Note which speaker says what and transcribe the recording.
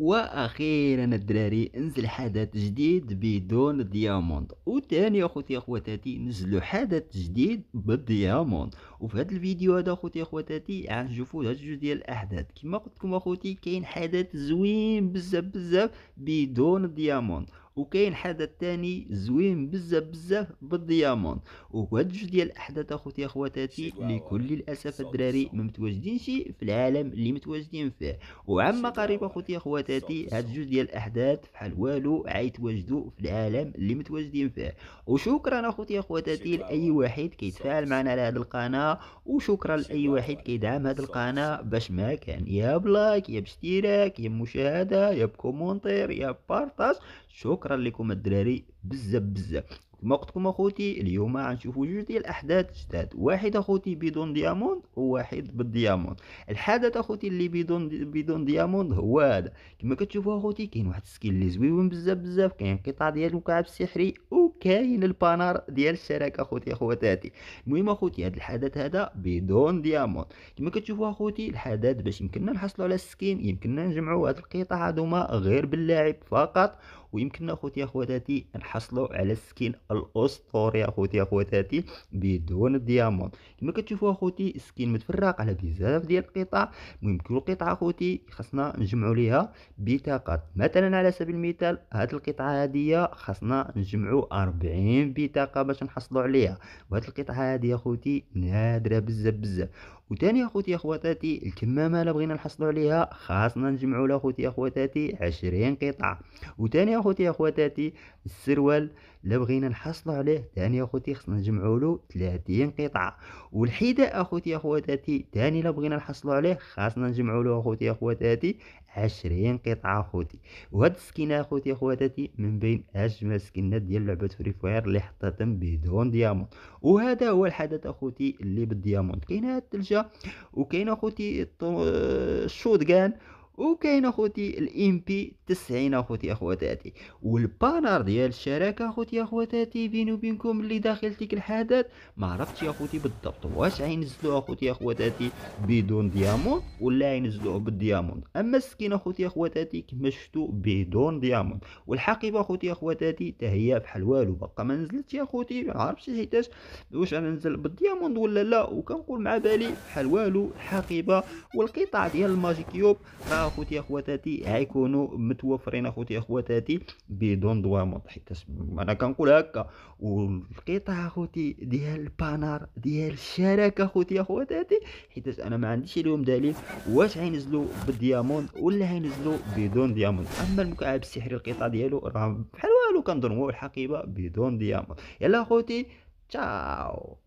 Speaker 1: واخيرا الدراري نزل حدث جديد بدون دياموند وثاني اخوتي اخواتاتي نزلوا حدث جديد بالدياموند وفي هذا الفيديو هذا اخوتي اخواتاتي غنشوفوا هاد جوج ديال الاحداث كما قلت لكم اخوتي كاين حدث زوين بزاف بزاف بدون دياموند وكاين حدث تاني زوين بزاف بزاف بالديامون وهاد جوج ديال الاحداث اخوتي اخواتاتي لكل للاسف الدراري ما متواجدينش في العالم اللي متواجدين فيه وعما قريب اخوتي اخواتاتي هاد جوج ديال الاحداث بحال والو عيتواجدوا في العالم اللي متواجدين فيه وشكرا اخوتي اخواتاتي لاي واحد كيتفاعل معنا على هاد القناه وشكرا لاي واحد كيدعم هاد القناه باش ما كان يا بلايك يا باشتراك يا مشاهده يا بكومونتير يا بارطاج شكرا شكرا لكم الدراري بزاف بزاف كما قلت لكم اخوتي اليوم غنشوفوا جوج ديال الاحداث جداد واحد اخوتي بدون دياموند وواحد بالدياموند الحدث اخوتي اللي بدون بدون دياموند هو هذا كما كتشوفوا اخوتي كاين واحد السكين اللي زويون بزاف بزاف كاين قطع ديال المكعب السحري وكاين البانر ديال الشراكه اخوتي اخواتاتي المهم اخوتي هذا الحدث هذا بدون دياموند كما كتشوفوا اخوتي الحدث باش يمكننا نحصلوا على السكين يمكننا نجمعوا هاد القطع هادوما غير باللاعب فقط ويمكننا اخوتي اخواتاتي نحصلوا على السكين الاسطوري اخوتي اخواتاتي بدون دياموند كما كتشوفوا اخوتي السكين متفرق على بزاف ديال القطع المهم كل قطعه اخوتي خصنا نجمعوا ليها بطاقات مثلا على سبيل المثال هاد القطعه هاديه خصنا نجمعوا 40 بطاقه باش نحصلوا عليها وهاد القطعه هادي اخوتي نادره بزاف بزاف وتاني اخوتي اخواتاتي الكمامه اللي بغينا نحصلوا عليها خاصنا نجمعوا لها اخوتي اخواتاتي عشرين قطعه وتاني اخوتي اخواتاتي السروال اللي بغينا نحصلوا عليه تاني اخوتي خصنا نجمعوا له 30 قطعه والحذاء اخوتي اخواتاتي تاني اللي بغينا نحصلوا عليه خاصنا نجمعوا له اخوتي اخواتاتي عشرين قطعه اخوتي وهاد السكينه اخوتي اخواتاتي من بين اجمل سكنات ديال لعبه فري فاير اللي حطيتهم بدون دياموند وهذا هو الحدث اخوتي اللي بالدياموند كاين هاد وكاين اخوتي الشوتغان وكاين اخوتي الام بي 90 اخوتي اخواتاتي والبانر ديال الشراكه اخوتي اخواتاتي بيني وبينكم اللي داخل تيك الحدث ما عرفتش يا اخوتي بالضبط واش غينزلو اخوتي اخواتاتي بدون دياموند ولا غينزلوه بالدياموند اما السكين اخوتي اخواتاتي كما شفتوا بدون دياموند والحقيبه اخوتي اخواتاتي حتى هي بحال والو باقا ما نزلتش يا اخوتي ما عرفتش حيتاش واش انا نزل بالدياموند ولا لا وكنقول مع بالي بحال والو الحقيبه والقطع ديال الماجيكيوب يوب آه، اخوتي اخواتاتي غيكونوا متوفرين اخوتي اخواتاتي بدون ضوامض حيت انا كنقول هكا والقطع اخوتي ديال البانار ديال الشراكه اخوتي اخواتاتي حيت انا ما عنديش اليوم دليل واش غينزلوا بالدياموند ولا غينزلوا بدون دياموند اما المكعب السحري القطع ديالو راه بحال والو كنظن هو الحقيبه بدون دياموند يلا اخوتي تشاو